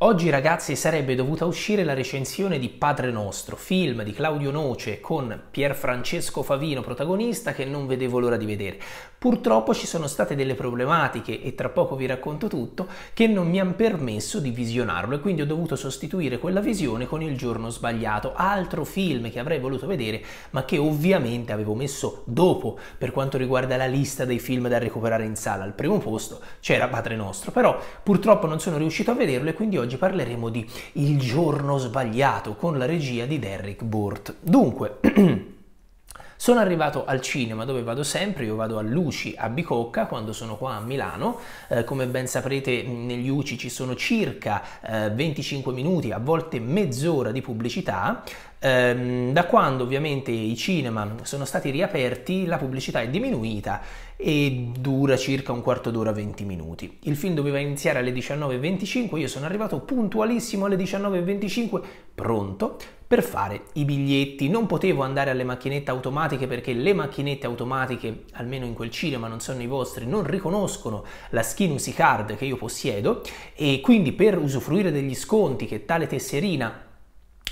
Oggi ragazzi sarebbe dovuta uscire la recensione di Padre Nostro, film di Claudio Noce con Pier Francesco Favino protagonista che non vedevo l'ora di vedere. Purtroppo ci sono state delle problematiche e tra poco vi racconto tutto che non mi hanno permesso di visionarlo e quindi ho dovuto sostituire quella visione con Il giorno sbagliato, altro film che avrei voluto vedere ma che ovviamente avevo messo dopo per quanto riguarda la lista dei film da recuperare in sala. Al primo posto c'era Padre Nostro, però purtroppo non sono riuscito a vederlo e quindi oggi oggi parleremo di Il giorno sbagliato con la regia di Derrick Burt. Dunque... Sono arrivato al cinema dove vado sempre, io vado a Luci a Bicocca quando sono qua a Milano, eh, come ben saprete negli UCI ci sono circa eh, 25 minuti, a volte mezz'ora di pubblicità, ehm, da quando ovviamente i cinema sono stati riaperti la pubblicità è diminuita e dura circa un quarto d'ora 20 minuti. Il film doveva iniziare alle 19.25, io sono arrivato puntualissimo alle 19.25, pronto, per fare i biglietti. Non potevo andare alle macchinette automatiche perché le macchinette automatiche, almeno in quel cinema, non sono i vostri, non riconoscono la skin card che io possiedo e quindi per usufruire degli sconti che tale tesserina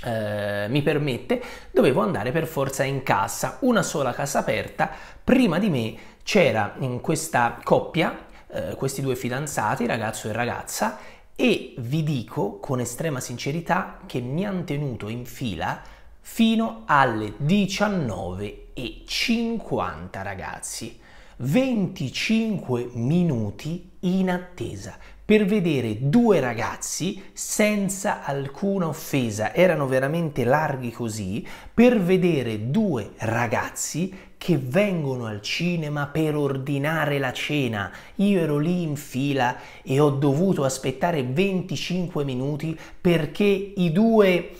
eh, mi permette, dovevo andare per forza in cassa, una sola cassa aperta, prima di me c'era in questa coppia, eh, questi due fidanzati, ragazzo e ragazza, e vi dico con estrema sincerità che mi hanno tenuto in fila fino alle 19.50 ragazzi. 25 minuti in attesa per vedere due ragazzi senza alcuna offesa, erano veramente larghi così, per vedere due ragazzi che vengono al cinema per ordinare la cena. Io ero lì in fila e ho dovuto aspettare 25 minuti perché i due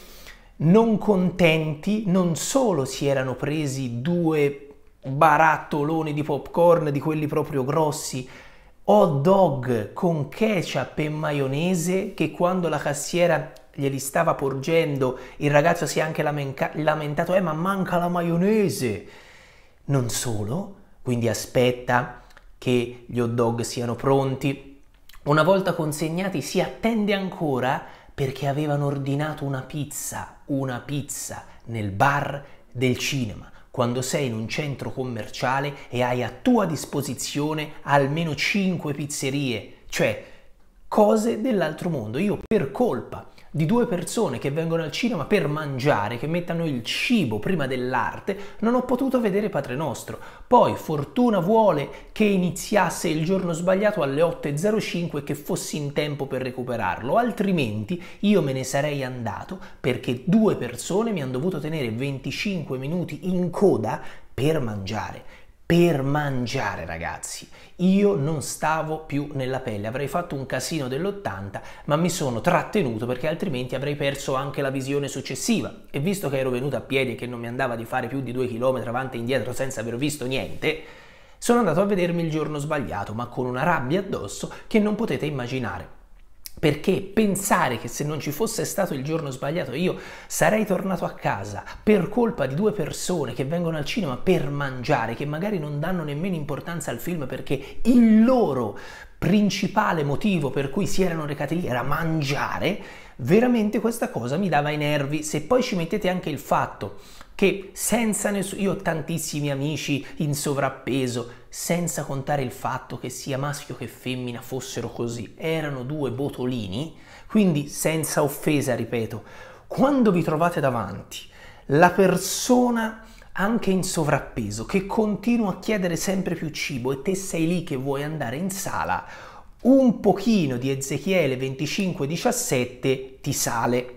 non contenti non solo si erano presi due barattoloni di popcorn di quelli proprio grossi, hot dog con ketchup e maionese che quando la cassiera glieli stava porgendo il ragazzo si è anche lamentato, eh ma manca la maionese. Non solo, quindi aspetta che gli hot dog siano pronti. Una volta consegnati si attende ancora perché avevano ordinato una pizza, una pizza nel bar del cinema quando sei in un centro commerciale e hai a tua disposizione almeno 5 pizzerie, cioè cose dell'altro mondo. Io per colpa di due persone che vengono al cinema per mangiare, che mettano il cibo prima dell'arte, non ho potuto vedere Padre Nostro. Poi fortuna vuole che iniziasse il giorno sbagliato alle 8.05 e che fossi in tempo per recuperarlo, altrimenti io me ne sarei andato perché due persone mi hanno dovuto tenere 25 minuti in coda per mangiare per mangiare ragazzi. Io non stavo più nella pelle, avrei fatto un casino dell'80 ma mi sono trattenuto perché altrimenti avrei perso anche la visione successiva e visto che ero venuto a piedi e che non mi andava di fare più di due chilometri avanti e indietro senza aver visto niente, sono andato a vedermi il giorno sbagliato ma con una rabbia addosso che non potete immaginare. Perché pensare che se non ci fosse stato il giorno sbagliato io sarei tornato a casa per colpa di due persone che vengono al cinema per mangiare, che magari non danno nemmeno importanza al film perché il loro principale motivo per cui si erano recati lì era mangiare, veramente questa cosa mi dava i nervi. Se poi ci mettete anche il fatto che senza nessuno, io ho tantissimi amici in sovrappeso, senza contare il fatto che sia maschio che femmina fossero così, erano due botolini, quindi senza offesa, ripeto, quando vi trovate davanti la persona anche in sovrappeso che continua a chiedere sempre più cibo e te sei lì che vuoi andare in sala, un pochino di Ezechiele 25-17 ti sale.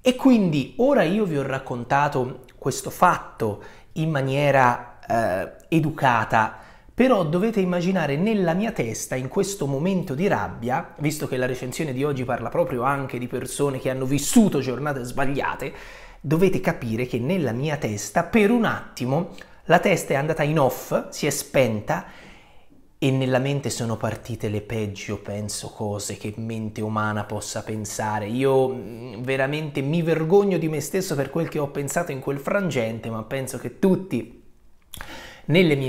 E quindi ora io vi ho raccontato questo fatto in maniera eh, educata, però dovete immaginare nella mia testa, in questo momento di rabbia, visto che la recensione di oggi parla proprio anche di persone che hanno vissuto giornate sbagliate, dovete capire che nella mia testa per un attimo la testa è andata in off, si è spenta e nella mente sono partite le peggio, penso, cose che mente umana possa pensare. Io mm, veramente mi vergogno di me stesso per quel che ho pensato in quel frangente, ma penso che tutti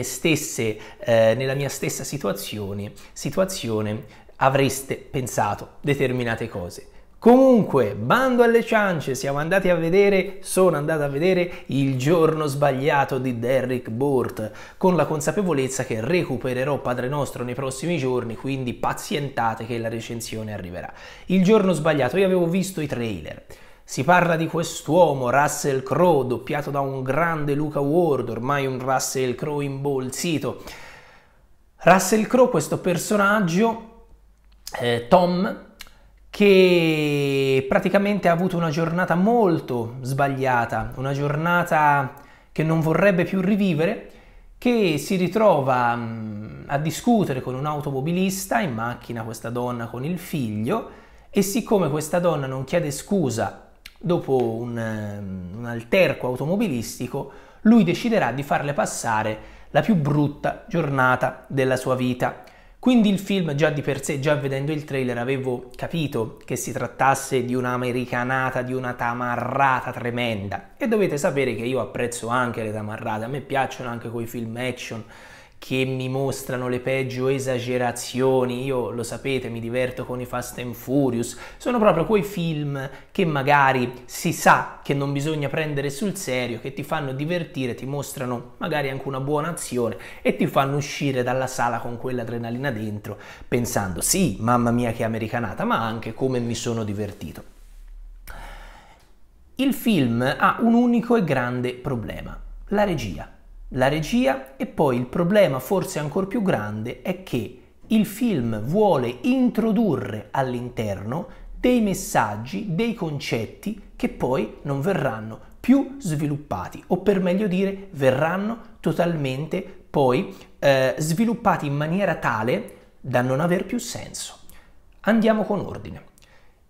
stesse, eh, nella mia stessa situazione, situazione avreste pensato determinate cose. Comunque, bando alle ciance, siamo andati a vedere, sono andato a vedere il giorno sbagliato di Derrick Burt, con la consapevolezza che recupererò Padre Nostro nei prossimi giorni, quindi pazientate che la recensione arriverà. Il giorno sbagliato, io avevo visto i trailer. Si parla di quest'uomo, Russell Crowe, doppiato da un grande Luca Ward, ormai un Russell Crowe imbolsito. Russell Crowe, questo personaggio, eh, Tom, che praticamente ha avuto una giornata molto sbagliata, una giornata che non vorrebbe più rivivere, che si ritrova mm, a discutere con un automobilista, in macchina questa donna con il figlio, e siccome questa donna non chiede scusa dopo un, mm, un alterco automobilistico, lui deciderà di farle passare la più brutta giornata della sua vita. Quindi il film già di per sé, già vedendo il trailer, avevo capito che si trattasse di un'americanata, di una tamarrata tremenda. E dovete sapere che io apprezzo anche le tamarrate, a me piacciono anche quei film action che mi mostrano le peggio esagerazioni, io lo sapete, mi diverto con i Fast and Furious, sono proprio quei film che magari si sa che non bisogna prendere sul serio, che ti fanno divertire, ti mostrano magari anche una buona azione e ti fanno uscire dalla sala con quell'adrenalina dentro, pensando sì, mamma mia che americanata, ma anche come mi sono divertito. Il film ha un unico e grande problema, la regia la regia e poi il problema forse ancora più grande è che il film vuole introdurre all'interno dei messaggi, dei concetti che poi non verranno più sviluppati o per meglio dire verranno totalmente poi eh, sviluppati in maniera tale da non aver più senso. Andiamo con ordine.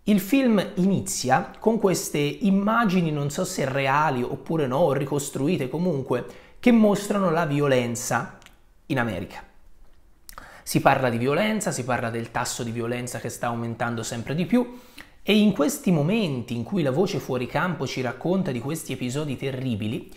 Il film inizia con queste immagini, non so se reali oppure no, ricostruite comunque, che mostrano la violenza in America. Si parla di violenza, si parla del tasso di violenza che sta aumentando sempre di più e in questi momenti in cui la voce fuori campo ci racconta di questi episodi terribili,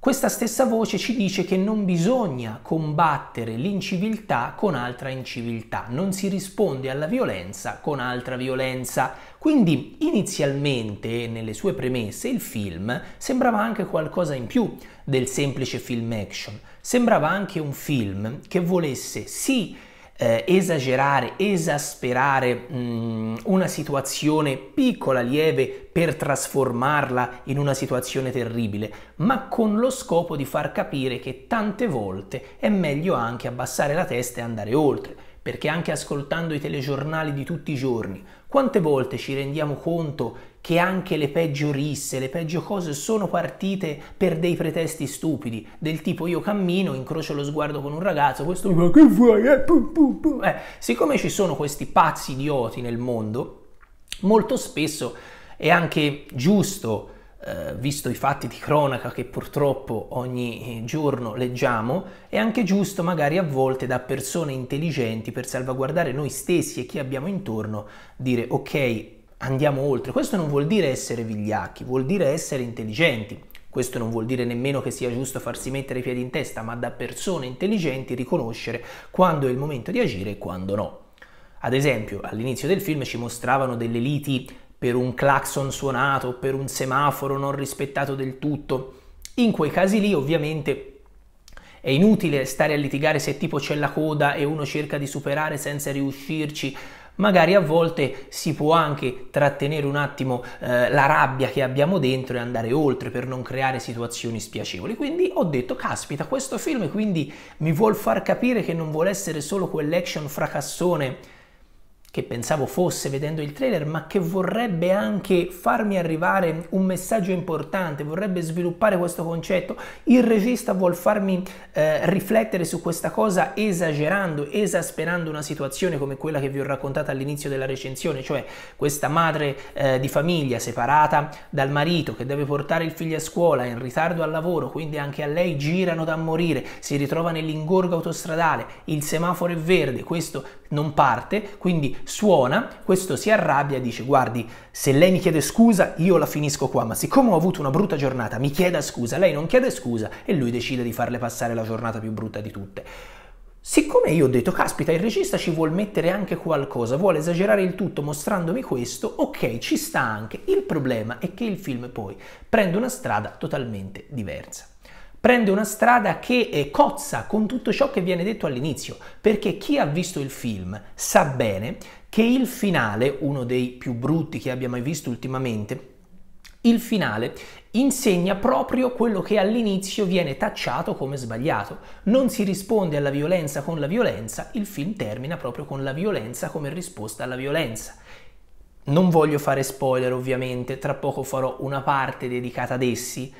questa stessa voce ci dice che non bisogna combattere l'inciviltà con altra inciviltà, non si risponde alla violenza con altra violenza. Quindi inizialmente nelle sue premesse il film sembrava anche qualcosa in più del semplice film action, sembrava anche un film che volesse sì eh, esagerare, esasperare mh, mm, una situazione piccola, lieve, per trasformarla in una situazione terribile, ma con lo scopo di far capire che tante volte è meglio anche abbassare la testa e andare oltre perché anche ascoltando i telegiornali di tutti i giorni, quante volte ci rendiamo conto che anche le peggio risse, le peggio cose sono partite per dei pretesti stupidi, del tipo io cammino, incrocio lo sguardo con un ragazzo, questo ma che vuoi? Eh, pum, pum, pum. Eh, siccome ci sono questi pazzi idioti nel mondo, molto spesso è anche giusto, eh, visto i fatti di cronaca che purtroppo ogni eh, giorno leggiamo, è anche giusto magari a volte da persone intelligenti per salvaguardare noi stessi e chi abbiamo intorno dire ok, andiamo oltre. Questo non vuol dire essere vigliacchi, vuol dire essere intelligenti. Questo non vuol dire nemmeno che sia giusto farsi mettere i piedi in testa, ma da persone intelligenti riconoscere quando è il momento di agire e quando no. Ad esempio, all'inizio del film ci mostravano delle liti per un clacson suonato, per un semaforo non rispettato del tutto. In quei casi lì, ovviamente, è inutile stare a litigare se tipo c'è la coda e uno cerca di superare senza riuscirci magari a volte si può anche trattenere un attimo eh, la rabbia che abbiamo dentro e andare oltre per non creare situazioni spiacevoli. Quindi ho detto, caspita, questo film quindi mi vuol far capire che non vuole essere solo quell'action fracassone che pensavo fosse vedendo il trailer, ma che vorrebbe anche farmi arrivare un messaggio importante, vorrebbe sviluppare questo concetto. Il regista vuole farmi eh, riflettere su questa cosa esagerando, esasperando una situazione come quella che vi ho raccontato all'inizio della recensione, cioè questa madre eh, di famiglia separata dal marito che deve portare il figlio a scuola, in ritardo al lavoro, quindi anche a lei girano da morire, si ritrova nell'ingorgo autostradale, il semaforo è verde, questo non parte, quindi suona, questo si arrabbia e dice guardi, se lei mi chiede scusa io la finisco qua, ma siccome ho avuto una brutta giornata mi chieda scusa, lei non chiede scusa e lui decide di farle passare la giornata più brutta di tutte. Siccome io ho detto, caspita, il regista ci vuole mettere anche qualcosa, vuole esagerare il tutto mostrandomi questo, ok, ci sta anche. Il problema è che il film poi prende una strada totalmente diversa prende una strada che eh, cozza con tutto ciò che viene detto all'inizio, perché chi ha visto il film sa bene che il finale, uno dei più brutti che abbia mai visto ultimamente, il finale insegna proprio quello che all'inizio viene tacciato come sbagliato. Non si risponde alla violenza con la violenza, il film termina proprio con la violenza come risposta alla violenza. Non voglio fare spoiler ovviamente, tra poco farò una parte dedicata ad essi,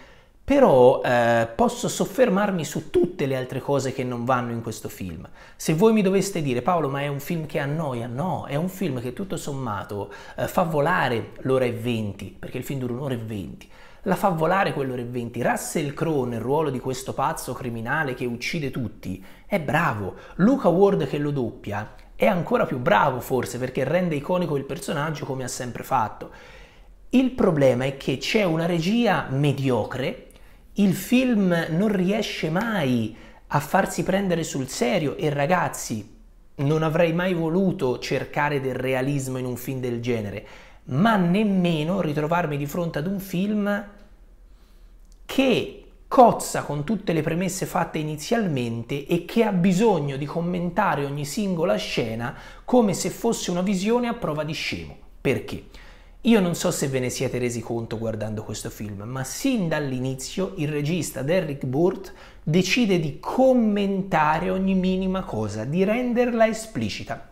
però eh, posso soffermarmi su tutte le altre cose che non vanno in questo film. Se voi mi doveste dire Paolo ma è un film che annoia, no, è un film che tutto sommato eh, fa volare l'ora e venti, perché il film dura un'ora e venti, la fa volare quell'ora e venti. Russell Crowe nel ruolo di questo pazzo criminale che uccide tutti è bravo, Luca Ward che lo doppia è ancora più bravo forse perché rende iconico il personaggio come ha sempre fatto. Il problema è che c'è una regia mediocre il film non riesce mai a farsi prendere sul serio e ragazzi, non avrei mai voluto cercare del realismo in un film del genere, ma nemmeno ritrovarmi di fronte ad un film che cozza con tutte le premesse fatte inizialmente e che ha bisogno di commentare ogni singola scena come se fosse una visione a prova di scemo. Perché? Io non so se ve ne siete resi conto guardando questo film, ma sin dall'inizio il regista Derrick Burt decide di commentare ogni minima cosa, di renderla esplicita,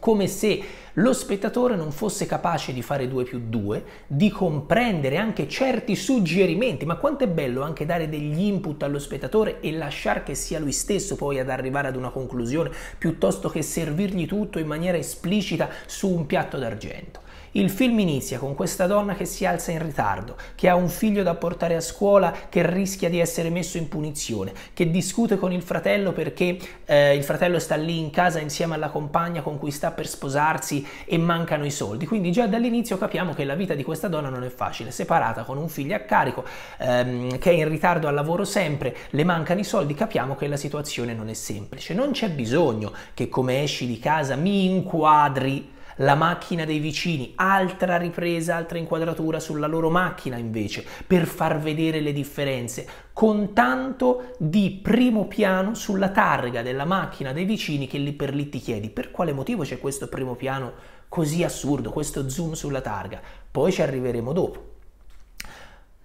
come se lo spettatore non fosse capace di fare 2 più 2, di comprendere anche certi suggerimenti, ma quanto è bello anche dare degli input allo spettatore e lasciar che sia lui stesso poi ad arrivare ad una conclusione, piuttosto che servirgli tutto in maniera esplicita su un piatto d'argento. Il film inizia con questa donna che si alza in ritardo, che ha un figlio da portare a scuola, che rischia di essere messo in punizione, che discute con il fratello perché eh, il fratello sta lì in casa insieme alla compagna con cui sta per sposarsi e mancano i soldi. Quindi già dall'inizio capiamo che la vita di questa donna non è facile, separata con un figlio a carico, ehm, che è in ritardo al lavoro sempre, le mancano i soldi, capiamo che la situazione non è semplice. Non c'è bisogno che come esci di casa mi inquadri la macchina dei vicini, altra ripresa, altra inquadratura sulla loro macchina invece, per far vedere le differenze, con tanto di primo piano sulla targa della macchina dei vicini che lì per lì ti chiedi per quale motivo c'è questo primo piano così assurdo, questo zoom sulla targa. Poi ci arriveremo dopo.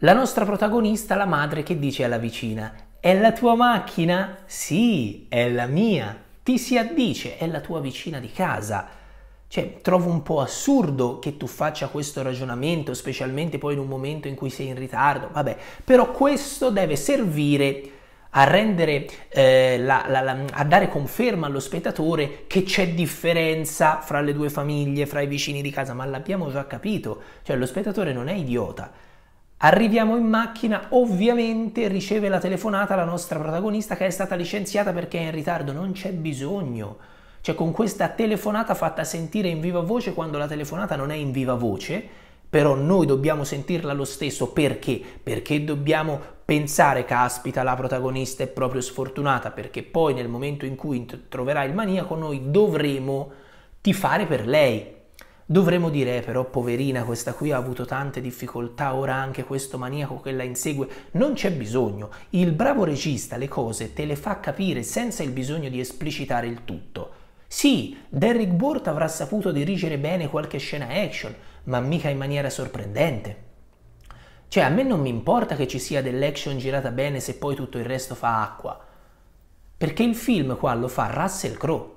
La nostra protagonista, la madre, che dice alla vicina, è la tua macchina? Sì, è la mia. Ti si addice, è la tua vicina di casa cioè, trovo un po' assurdo che tu faccia questo ragionamento, specialmente poi in un momento in cui sei in ritardo, vabbè, però questo deve servire a rendere, eh, la, la, la, a dare conferma allo spettatore che c'è differenza fra le due famiglie, fra i vicini di casa, ma l'abbiamo già capito, cioè lo spettatore non è idiota. Arriviamo in macchina, ovviamente riceve la telefonata la nostra protagonista che è stata licenziata perché è in ritardo, non c'è bisogno cioè con questa telefonata fatta sentire in viva voce quando la telefonata non è in viva voce, però noi dobbiamo sentirla lo stesso perché? Perché dobbiamo pensare, caspita, la protagonista è proprio sfortunata, perché poi nel momento in cui troverà il maniaco noi dovremo tifare per lei. Dovremmo dire, eh, però poverina, questa qui ha avuto tante difficoltà, ora anche questo maniaco che la insegue. Non c'è bisogno. Il bravo regista le cose te le fa capire senza il bisogno di esplicitare il tutto. Sì, Derrick Bort avrà saputo dirigere bene qualche scena action, ma mica in maniera sorprendente. Cioè, a me non mi importa che ci sia dell'action girata bene se poi tutto il resto fa acqua. Perché il film qua lo fa Russell Crowe.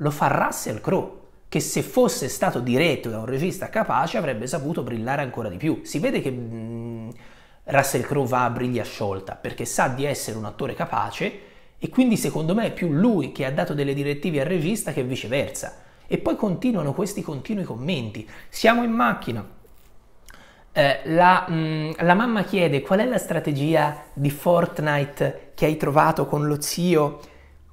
Lo fa Russell Crowe, che se fosse stato diretto da un regista capace avrebbe saputo brillare ancora di più. Si vede che mh, mm, Russell Crowe va a briglia sciolta, perché sa di essere un attore capace e quindi secondo me è più lui che ha dato delle direttive al regista che viceversa. E poi continuano questi continui commenti. Siamo in macchina. Eh, la, mh, mm, la mamma chiede qual è la strategia di Fortnite che hai trovato con lo zio.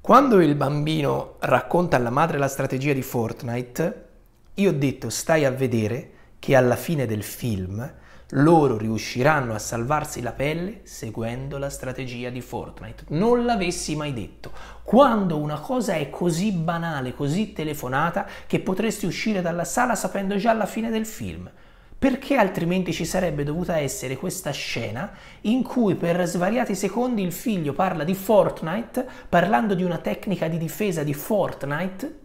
Quando il bambino racconta alla madre la strategia di Fortnite, io ho detto stai a vedere che alla fine del film loro riusciranno a salvarsi la pelle seguendo la strategia di Fortnite. Non l'avessi mai detto. Quando una cosa è così banale, così telefonata, che potresti uscire dalla sala sapendo già la fine del film. Perché altrimenti ci sarebbe dovuta essere questa scena in cui per svariati secondi il figlio parla di Fortnite, parlando di una tecnica di difesa di Fortnite,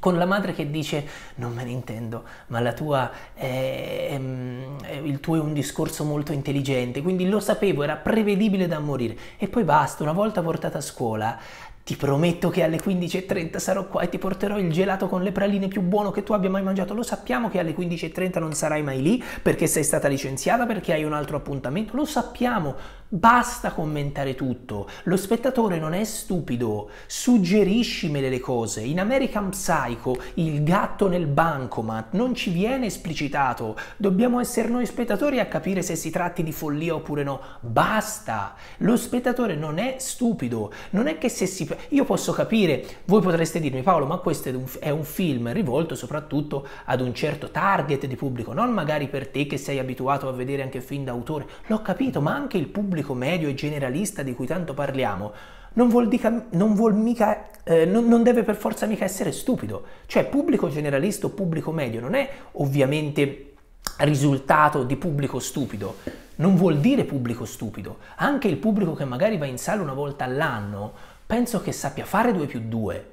con la madre che dice non me ne intendo, ma tua, eh, ehm, il tuo è un discorso molto intelligente, quindi lo sapevo, era prevedibile da morire. E poi basta, una volta portata a scuola, ti prometto che alle 15.30 sarò qua e ti porterò il gelato con le praline più buono che tu abbia mai mangiato. Lo sappiamo che alle 15.30 non sarai mai lì perché sei stata licenziata, perché hai un altro appuntamento, lo sappiamo, Basta commentare tutto, lo spettatore non è stupido, suggeriscimele le cose. In American Psycho il gatto nel bancomat non ci viene esplicitato, dobbiamo essere noi spettatori a capire se si tratti di follia oppure no. Basta! Lo spettatore non è stupido, non è che se si... Io posso capire, voi potreste dirmi Paolo, ma questo è un, è un film rivolto soprattutto ad un certo target di pubblico, non magari per te che sei abituato a vedere anche film d'autore. L'ho capito, ma anche il pubblico pubblico medio e generalista di cui tanto parliamo non, vuol dica, non, vuol mica, eh, non, non deve per forza mica essere stupido. Cioè pubblico generalista o pubblico medio non è ovviamente risultato di pubblico stupido, non vuol dire pubblico stupido. Anche il pubblico che magari va in sala una volta all'anno, penso che sappia fare 2 più 2.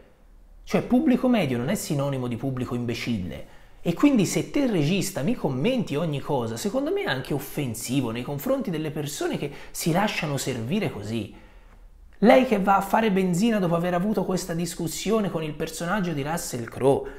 Cioè pubblico medio non è sinonimo di pubblico imbecille, e quindi se te regista mi commenti ogni cosa, secondo me è anche offensivo nei confronti delle persone che si lasciano servire così. Lei che va a fare benzina dopo aver avuto questa discussione con il personaggio di Russell Crowe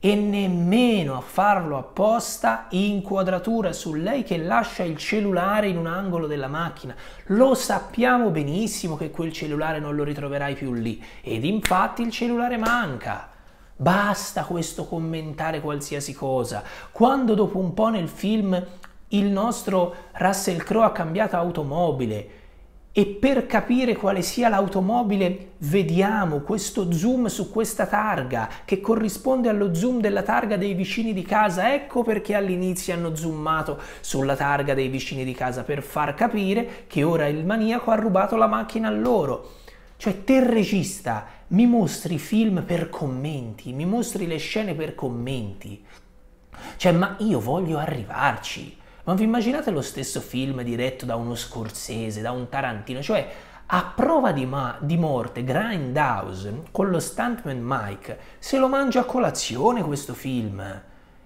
e nemmeno a farlo apposta inquadratura su lei che lascia il cellulare in un angolo della macchina. Lo sappiamo benissimo che quel cellulare non lo ritroverai più lì ed infatti il cellulare manca. Basta questo commentare qualsiasi cosa. Quando dopo un po' nel film il nostro Russell Crowe ha cambiato automobile e per capire quale sia l'automobile vediamo questo zoom su questa targa che corrisponde allo zoom della targa dei vicini di casa. Ecco perché all'inizio hanno zoomato sulla targa dei vicini di casa per far capire che ora il maniaco ha rubato la macchina a loro. Cioè te regista mi mostri film per commenti, mi mostri le scene per commenti. Cioè, ma io voglio arrivarci. Ma vi immaginate lo stesso film diretto da uno Scorsese, da un Tarantino? Cioè, a prova di, ma- di morte, Grindhouse, con lo stuntman Mike, se lo mangia a colazione questo film.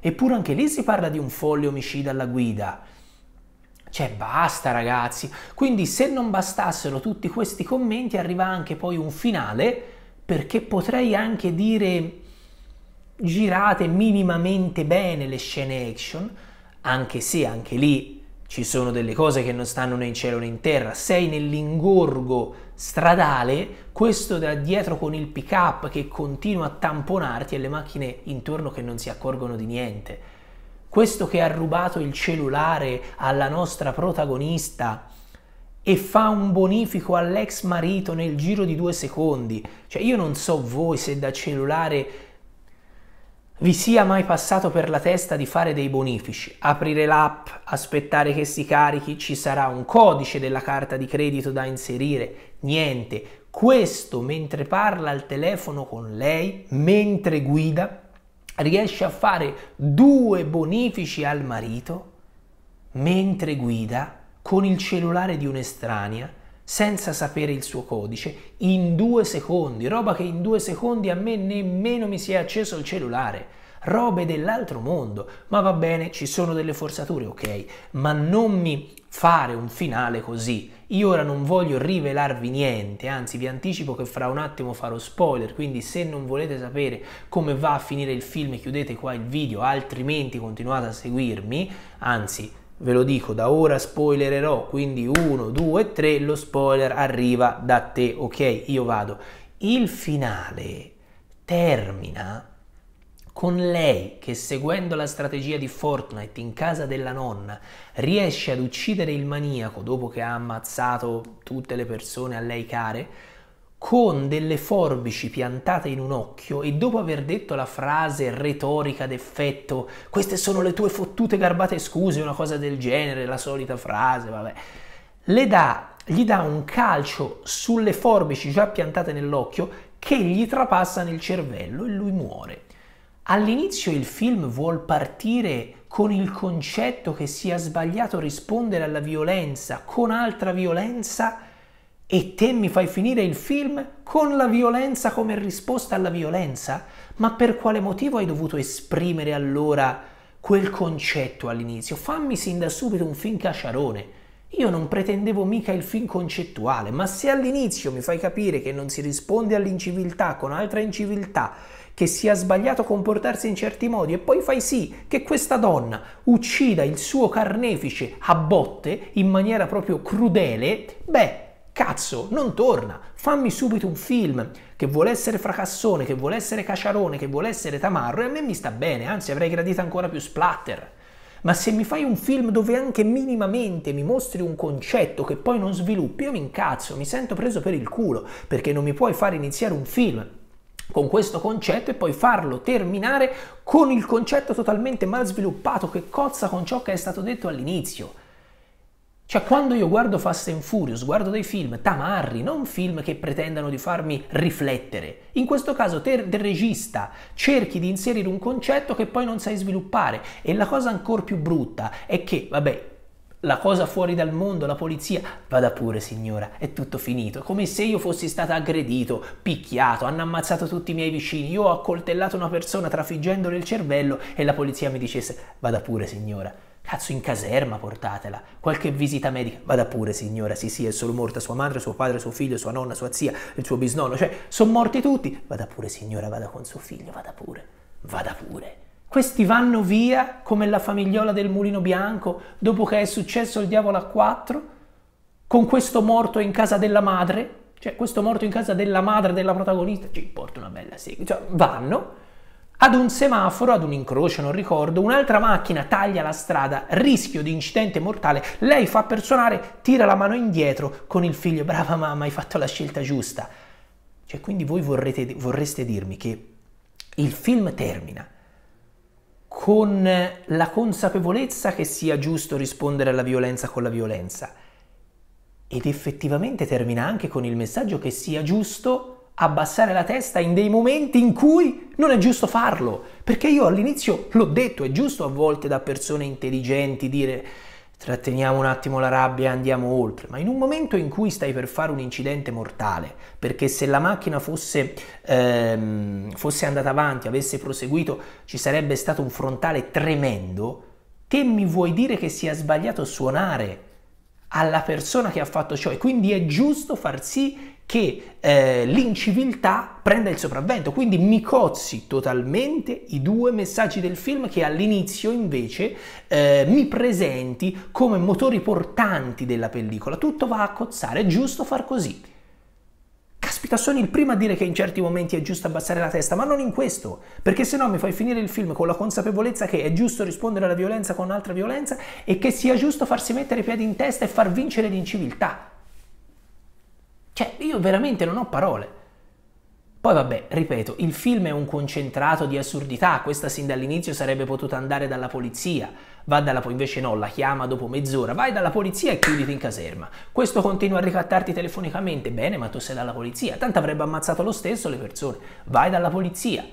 Eppure anche lì si parla di un folle omicida alla guida. Cioè basta ragazzi, quindi se non bastassero tutti questi commenti arriva anche poi un finale perché potrei anche dire girate minimamente bene le scene action, anche se anche lì ci sono delle cose che non stanno né in cielo né in terra, sei nell'ingorgo stradale, questo da dietro con il pick up che continua a tamponarti e le macchine intorno che non si accorgono di niente. Questo che ha rubato il cellulare alla nostra protagonista e fa un bonifico all'ex marito nel giro di due secondi. Cioè io non so voi se da cellulare vi sia mai passato per la testa di fare dei bonifici, aprire l'app, aspettare che si carichi, ci sarà un codice della carta di credito da inserire, niente. Questo mentre parla al telefono con lei, mentre guida, riesce a fare due bonifici al marito mentre guida con il cellulare di un'estranea senza sapere il suo codice in due secondi, roba che in due secondi a me nemmeno mi si è acceso il cellulare, robe dell'altro mondo, ma va bene, ci sono delle forzature, ok, ma non mi fare un finale così. Io ora non voglio rivelarvi niente, anzi vi anticipo che fra un attimo farò spoiler, quindi se non volete sapere come va a finire il film chiudete qua il video, altrimenti continuate a seguirmi, anzi ve lo dico da ora spoilererò quindi 1 2 3 lo spoiler arriva da te ok io vado il finale termina con lei che seguendo la strategia di Fortnite in casa della nonna riesce ad uccidere il maniaco dopo che ha ammazzato tutte le persone a lei care con delle forbici piantate in un occhio e dopo aver detto la frase retorica d'effetto, queste sono le tue fottute garbate scuse, una cosa del genere, la solita frase, vabbè, le dà, gli dà un calcio sulle forbici già piantate nell'occhio che gli trapassa nel cervello e lui muore. All'inizio il film vuol partire con il concetto che sia sbagliato rispondere alla violenza con altra violenza e te mi fai finire il film con la violenza come risposta alla violenza? Ma per quale motivo hai dovuto esprimere allora quel concetto all'inizio? Fammi sin da subito un film cacciarone. Io non pretendevo mica il film concettuale, ma se all'inizio mi fai capire che non si risponde all'inciviltà con altra inciviltà, che sia sbagliato comportarsi in certi modi e poi fai sì che questa donna uccida il suo carnefice a botte in maniera proprio crudele, beh, Cazzo, non torna, fammi subito un film che vuole essere fracassone, che vuole essere caciarone, che vuole essere tamarro e a me mi sta bene, anzi avrei gradito ancora più splatter. Ma se mi fai un film dove anche minimamente mi mostri un concetto che poi non sviluppi, io mi incazzo, mi sento preso per il culo, perché non mi puoi far iniziare un film con questo concetto e poi farlo terminare con il concetto totalmente mal sviluppato che cozza con ciò che è stato detto all'inizio. Cioè, quando io guardo Fast and Furious, guardo dei film tamarri, non film che pretendano di farmi riflettere. In questo caso, te, del regista, cerchi di inserire un concetto che poi non sai sviluppare. E la cosa ancora più brutta è che, vabbè, la cosa fuori dal mondo, la polizia, vada pure signora, è tutto finito. Come se io fossi stato aggredito, picchiato, hanno ammazzato tutti i miei vicini, io ho accoltellato una persona trafiggendole il cervello e la polizia mi dicesse, vada pure signora. Cazzo, in caserma portatela. Qualche visita medica. Vada pure, signora. Sì, sì, è solo morta sua madre, suo padre, suo figlio, sua nonna, sua zia, il suo bisnonno. Cioè, sono morti tutti. Vada pure, signora, vada con suo figlio, vada pure. Vada pure. Questi vanno via come la famigliola del mulino bianco dopo che è successo il diavolo a quattro, con questo morto in casa della madre. Cioè, questo morto in casa della madre della protagonista. Ci porta una bella sigla. Cioè, vanno ad un semaforo, ad un incrocio, non ricordo, un'altra macchina taglia la strada, rischio di incidente mortale, lei fa per suonare, tira la mano indietro con il figlio, brava mamma, hai fatto la scelta giusta. Cioè, quindi voi vorrete, vorreste dirmi che il film termina con la consapevolezza che sia giusto rispondere alla violenza con la violenza ed effettivamente termina anche con il messaggio che sia giusto abbassare la testa in dei momenti in cui non è giusto farlo. Perché io all'inizio l'ho detto, è giusto a volte da persone intelligenti dire tratteniamo un attimo la rabbia e andiamo oltre, ma in un momento in cui stai per fare un incidente mortale, perché se la macchina fosse, ehm, fosse andata avanti, avesse proseguito, ci sarebbe stato un frontale tremendo, te mi vuoi dire che sia sbagliato suonare alla persona che ha fatto ciò e quindi è giusto far sì che eh, l'inciviltà prenda il sopravvento. Quindi mi cozzi totalmente i due messaggi del film che all'inizio invece eh, mi presenti come motori portanti della pellicola. Tutto va a cozzare, è giusto far così. Caspita, sono il primo a dire che in certi momenti è giusto abbassare la testa, ma non in questo, perché sennò mi fai finire il film con la consapevolezza che è giusto rispondere alla violenza con altra violenza e che sia giusto farsi mettere i piedi in testa e far vincere l'inciviltà. Cioè, io veramente non ho parole. Poi vabbè, ripeto, il film è un concentrato di assurdità, questa sin dall'inizio sarebbe potuta andare dalla polizia, va dalla polizia, invece no, la chiama dopo mezz'ora, vai dalla polizia e chiuditi in caserma. Questo continua a ricattarti telefonicamente, bene, ma tu sei dalla polizia, tanto avrebbe ammazzato lo stesso le persone, vai dalla polizia.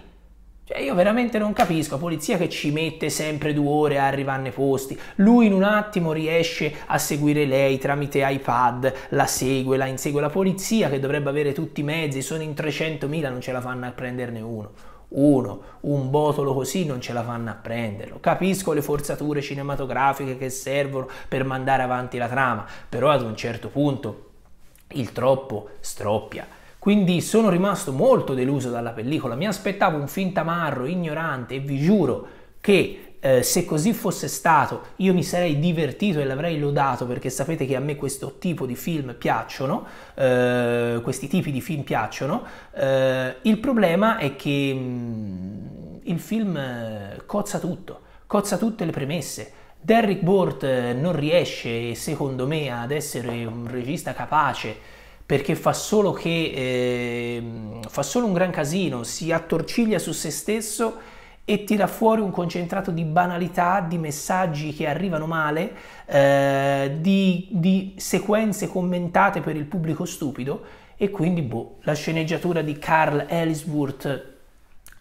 Cioè io veramente non capisco, polizia che ci mette sempre due ore a arrivare nei posti, lui in un attimo riesce a seguire lei tramite iPad, la segue, la insegue, la polizia che dovrebbe avere tutti i mezzi, sono in 300.000, non ce la fanno a prenderne uno. Uno, un botolo così non ce la fanno a prenderlo. Capisco le forzature cinematografiche che servono per mandare avanti la trama, però ad un certo punto il troppo stroppia. Quindi sono rimasto molto deluso dalla pellicola, mi aspettavo un film tamarro, ignorante e vi giuro che eh, se così fosse stato io mi sarei divertito e l'avrei lodato perché sapete che a me questo tipo di film piacciono, eh, questi tipi di film piacciono. Eh, il problema è che mh, mm, il film eh, cozza tutto, cozza tutte le premesse. Derrick Bort eh, non riesce, secondo me, ad essere un regista capace perché fa solo, che, eh, fa solo un gran casino, si attorciglia su se stesso e tira fuori un concentrato di banalità, di messaggi che arrivano male, eh, di, di, sequenze commentate per il pubblico stupido e quindi boh, la sceneggiatura di Carl Ellsworth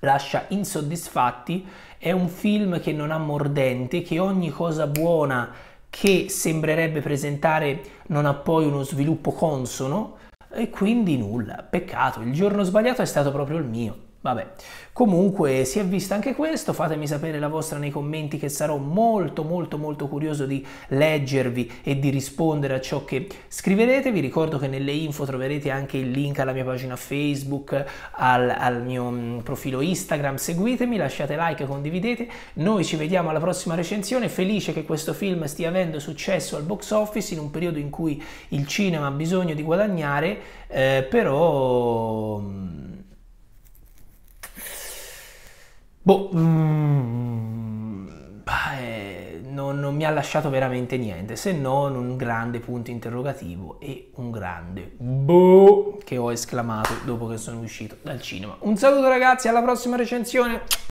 lascia insoddisfatti, è un film che non ha mordente, che ogni cosa buona che sembrerebbe presentare non ha poi uno sviluppo consono e quindi nulla. Peccato, il giorno sbagliato è stato proprio il mio. Vabbè, comunque si è visto anche questo, fatemi sapere la vostra nei commenti che sarò molto molto molto curioso di leggervi e di rispondere a ciò che scriverete, vi ricordo che nelle info troverete anche il link alla mia pagina Facebook, al, al mio mm, profilo Instagram, seguitemi, lasciate like, condividete, noi ci vediamo alla prossima recensione, felice che questo film stia avendo successo al box office in un periodo in cui il cinema ha bisogno di guadagnare, eh, però mm, Boh, mm, beh, non, non, mi ha lasciato veramente niente, se non un grande punto interrogativo e un grande boh che ho esclamato dopo che sono uscito dal cinema. Un saluto ragazzi, alla prossima recensione!